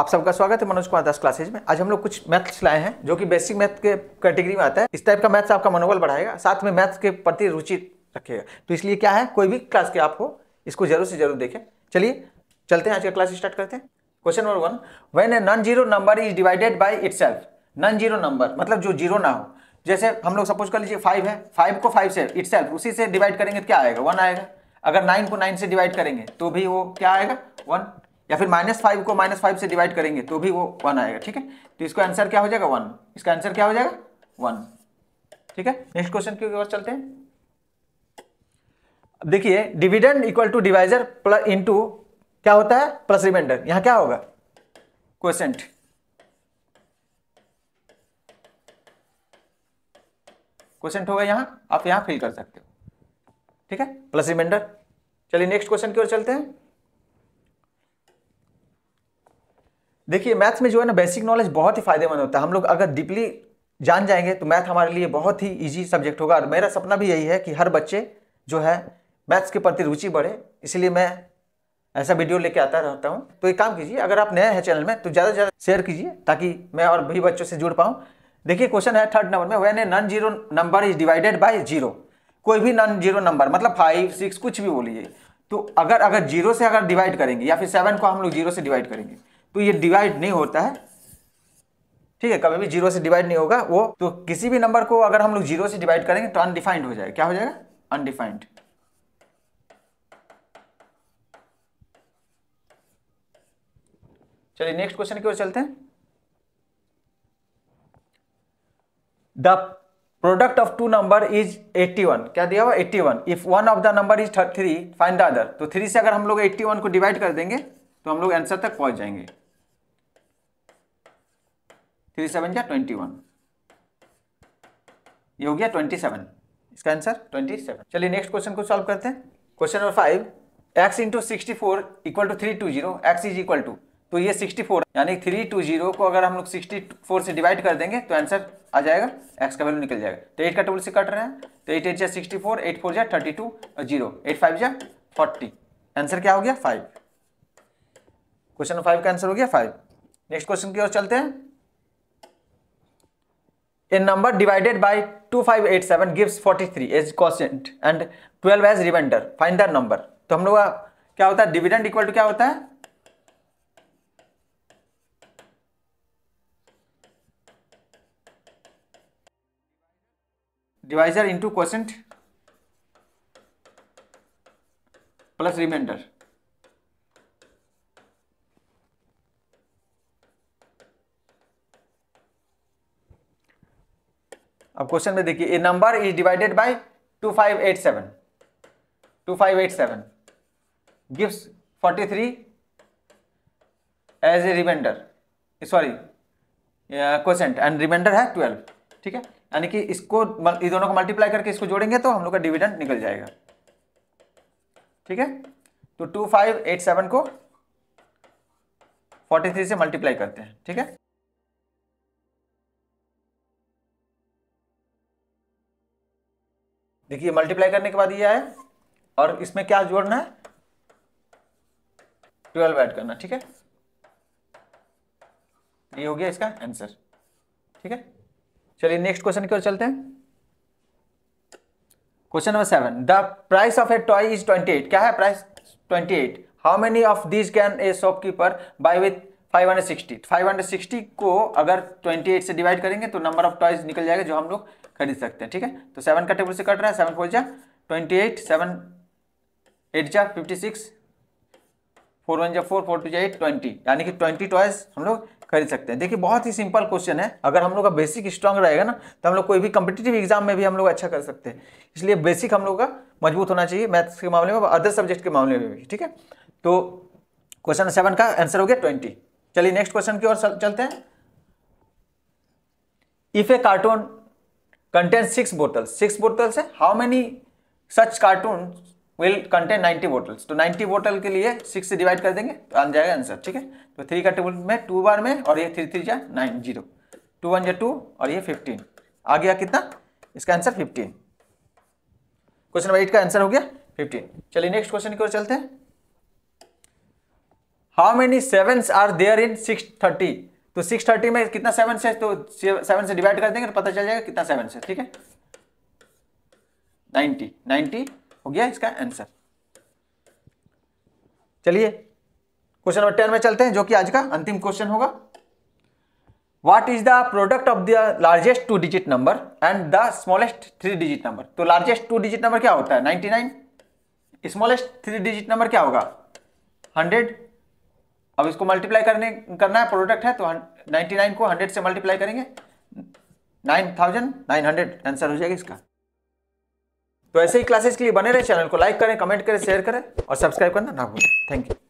आप सबका स्वागत है मनोज कुमार दस क्लासेज में आज हम लोग कुछ मैथ्स लाए हैं जो कि बेसिक मैथ के कैटेगरी में आता है इस टाइप का मैथ्स आपका मनोबल बढ़ाएगा साथ में मैथ्स के प्रति रुचि रखेगा तो इसलिए क्या है कोई भी क्लास के आपको इसको जरूर से जरूर देखें चलिए चलते हैं आज का क्लास स्टार्ट करते हैं question number one when a non zero number is divided by it non zero number मतलब जो जीरो ना हो जैसे हम लोग सपोज कर लीजिए फाइव है फाइव को फाइव से इट उसी से डिवाइड करेंगे तो क्या आएगा वन आएगा अगर नाइन को नाइन से डिवाइड करेंगे तो भी वो क्या आएगा वन या फिर माइनस फाइव को माइनस फाइव से डिवाइड करेंगे तो भी वो वन आएगा ठीक है तो इसका आंसर क्या हो जाएगा वन इसका आंसर क्या हो जाएगा वन ठीक है नेक्स्ट क्वेश्चन की ओर चलते हैं देखिए dividend equal to divisor plus into क्या होता है प्लस रिमाइंडर यहां क्या होगा क्वेश्चन क्वेश्चन होगा यहां आप यहां फिल कर सकते हो ठीक है प्लस रिमाइंडर चलिए नेक्स्ट क्वेश्चन की ओर चलते हैं देखिए मैथ्स में जो है ना बेसिक नॉलेज बहुत ही फायदेमंद होता है हम लोग अगर डीपली जान जाएंगे तो मैथ हमारे लिए बहुत ही ईजी सब्जेक्ट होगा और मेरा सपना भी यही है कि हर बच्चे जो है मैथ्स के प्रति रुचि बढ़े इसलिए मैं ऐसा वीडियो लेके आता रहता हूँ तो एक काम कीजिए अगर आप नए हैं चैनल में तो ज़्यादा से ज़्यादा शेयर कीजिए ताकि मैं और भी बच्चों से जुड़ पाऊँ देखिए क्वेश्चन है थर्ड नंबर में when a non zero number is divided by zero कोई भी नॉन जीरो नंबर मतलब फाइव सिक्स कुछ भी बोलिए तो अगर अगर जीरो से अगर डिवाइड करेंगे या फिर सेवन को हम लोग जीरो से डिवाइड करेंगे तो ये डिवाइड नहीं होता है ठीक है कभी भी जीरो से डिवाइड नहीं होगा वो तो किसी भी नंबर को अगर हम लोग जीरो से डिवाइड करेंगे तो अनडिफाइंड हो जाएगा क्या हो जाएगा अनडिफाइंड चलिए नेक्स्ट क्वेश्चन की ओर चलते हैं the product of two number is 81 क्या दिया हुआ 81 if one of the number is three find the other तो थ्री से अगर हम लोग 81 को डिवाइड कर देंगे तो हम लोग आंसर तक पहुंच जाएंगे थ्री सेवन क्या ट्वेंटी वन ये हो गया ट्वेंटी सेवन इसका आंसर ट्वेंटी सेवन चलिए नेक्स्ट क्वेश्चन को सॉल्व करते हैं question number five X into sixty four equal to three two zero X is equal to तो ये सिक्सटी फोर यानी थ्री टू जीरो को अगर हम लोग सिक्सटी फोर से डिवाइड कर देंगे तो आंसर आ जाएगा एक्स का वैल्यू निकल जाएगा तो एट का टोल से कट रहे हैं तो एट एट जा सिक्सटी फोर एट फोर जा थर्टी टू और जीरो एट फाइव जा फोर्टी आंसर क्या हो गया फाइव क्वेश्चन फाइव का आंसर हो गया फाइव नेक्स्ट क्वेश्चन की ओर चलते हैं two five eight seven 2587 forty 43 as question and 12 as remainder find the number तो हम लोग क्या होता है डिविडेंड इक्वल टू क्या होता है divisor into question plus remainder अब क्वेश्चन में देखिए number is divided by two two five five eight seven eight seven गिफ्ट forty three as a remainder sorry question and remainder है ट्वेल्व ठीक है यानी कि इसको ये दोनों को मल्टीप्लाई करके इसको जोड़ेंगे तो हम लोग का डिविडेंड निकल जाएगा ठीक है तो टू फाइव एट सेवन को फोर्टी थ्री से मल्टीप्लाई करते हैं ठीक है देखिए मल्टीप्लाई करने के बाद ये आए और इसमें क्या जोड़ना है ट्वेल्व ऐड करना ठीक है ये हो गया इसका आंसर ठीक है चलिए नेक्स्ट क्वेश्चन की ओर चलते हैं question number seven the price of a toy is twenty eight क्या है price twenty eight how many of this can a shopkeeper buy with 560 560 को अगर 28 से डिवाइड करेंगे तो नंबर ऑफ टॉयज निकल जाएगा जो हम लोग खरीद सकते हैं ठीक है तो सेवन का टेबल से कट रहा है सेवन फोर जा ट्वेंटी एट सेवन एट जा फिफ्टी सिक्स फोर वन जा फोर फोर टू जा एट ट्वेंटी यानी कि ट्वेंटी टॉयस हम लोग खरीद सकते हैं देखिए बहुत ही सिंपल क्वेश्चन है अगर हम लोग का बेसिक स्ट्रांग रहेगा ना तो हम लोग कोई भी कम्पिटेटिव एग्जाम में भी हम लोग अच्छा कर सकते हैं इसलिए बेसिक हम लोग का मजबूत होना चाहिए मैथ्स के मामले में और अदर सब्जेक्ट के मामले में भी ठीक है तो क्वेश्चन सेवन का आंसर हो गया ट्वेंटी चलिए नेक्स्ट क्वेश्चन की ओर चलते हैं if a carton contain six bottle six bottle से how many such carton will contain 90 bottles तो 90 बोटल के लिए सिक्स से डिवाइड कर देंगे तो आ जाएगा आंसर ठीक है तो थ्री का टेबल में टू बार में और ये थ्री थ्री जा नाइन जीरो टू वन जा टू और ये फिफ्टीन आ गया कितना इसका answer fifteen question number eight का आंसर हो गया फिफ्टीन चलिए नेक्स्ट क्वेश्चन की ओर चलते हैं how many sevens are there in six thirty तो सिक्स थर्टी में कितना सेवन से तो सेवन से डिवाइड कर देंगे तो पता चल जाएगा कितना सेवन से ठीक है नाइन्टी नाइन्टी हो गया इसका आंसर चलिए क्वेश्चन नंबर टेन में चलते हैं जो कि आज का अंतिम क्वेश्चन होगा what is the product of the largest two digit number and the smallest three digit number तो लार्जेस्ट टू डिजिट नंबर क्या होता है nine smallest three digit number क्या होगा हंड्रेड अब इसको मल्टीप्लाई करने करना है प्रोडक्ट है तो 99 को 100 से मल्टीप्लाई करेंगे 9900 आंसर हो जाएगा इसका तो ऐसे ही क्लासेस के लिए बने रहे चैनल को लाइक करें कमेंट करें शेयर करें और सब्सक्राइब करना ना भूलें थैंक यू